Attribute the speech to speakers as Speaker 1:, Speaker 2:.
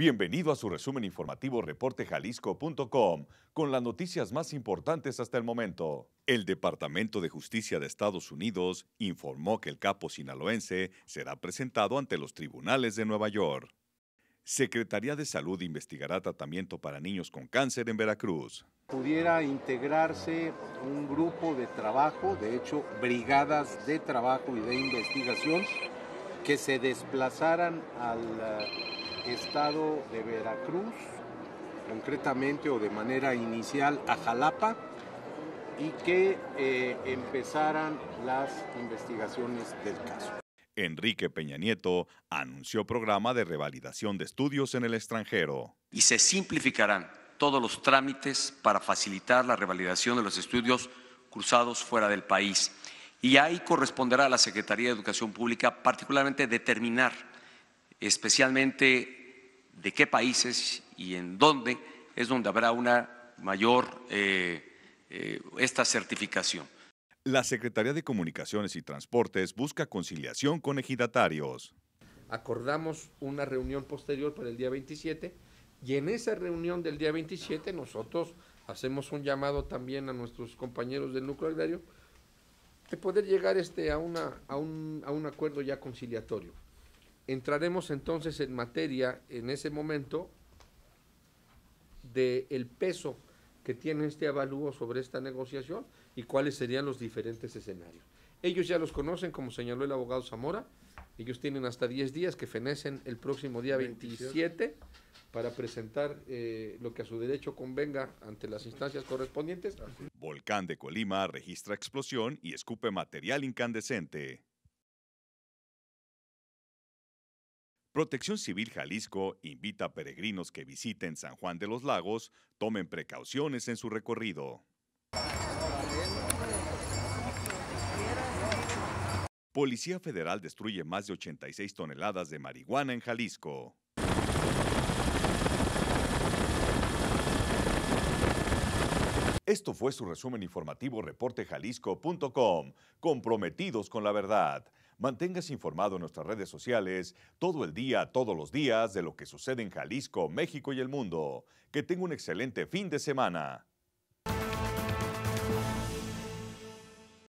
Speaker 1: Bienvenido a su resumen informativo reportejalisco.com con las noticias más importantes hasta el momento. El Departamento de Justicia de Estados Unidos informó que el capo sinaloense será presentado ante los tribunales de Nueva York. Secretaría de Salud investigará tratamiento para niños con cáncer en Veracruz.
Speaker 2: Pudiera integrarse un grupo de trabajo, de hecho, brigadas de trabajo y de investigación que se desplazaran al estado de Veracruz, concretamente o de manera inicial a Jalapa, y que eh, empezaran las investigaciones
Speaker 1: del caso. Enrique Peña Nieto anunció programa de revalidación de estudios en el extranjero.
Speaker 3: Y se simplificarán todos los trámites para facilitar la revalidación de los estudios cruzados fuera del país. Y ahí corresponderá a la Secretaría de Educación Pública particularmente determinar especialmente de qué países y en dónde es donde habrá una mayor eh, eh, esta
Speaker 1: certificación. La Secretaría de Comunicaciones y Transportes busca conciliación con ejidatarios.
Speaker 4: Acordamos una reunión posterior para el día 27 y en esa reunión del día 27 nosotros hacemos un llamado también a nuestros compañeros del núcleo agrario de poder llegar este a, una, a, un, a un acuerdo ya conciliatorio. Entraremos entonces en materia en ese momento del el peso que tiene este avalúo sobre esta negociación y cuáles serían los diferentes escenarios. Ellos ya los conocen, como señaló el abogado Zamora, ellos tienen hasta 10 días que fenecen el próximo día 27 para presentar eh, lo que a su derecho convenga ante las instancias correspondientes.
Speaker 1: Volcán de Colima registra explosión y escupe material incandescente. Protección Civil Jalisco invita a peregrinos que visiten San Juan de los Lagos tomen precauciones en su recorrido. Policía Federal destruye más de 86 toneladas de marihuana en Jalisco. Esto fue su resumen informativo reportejalisco.com, comprometidos con la verdad. Manténgase informado en nuestras redes sociales todo el día, todos los días, de lo que sucede en Jalisco, México y el mundo. Que tenga un excelente fin de semana.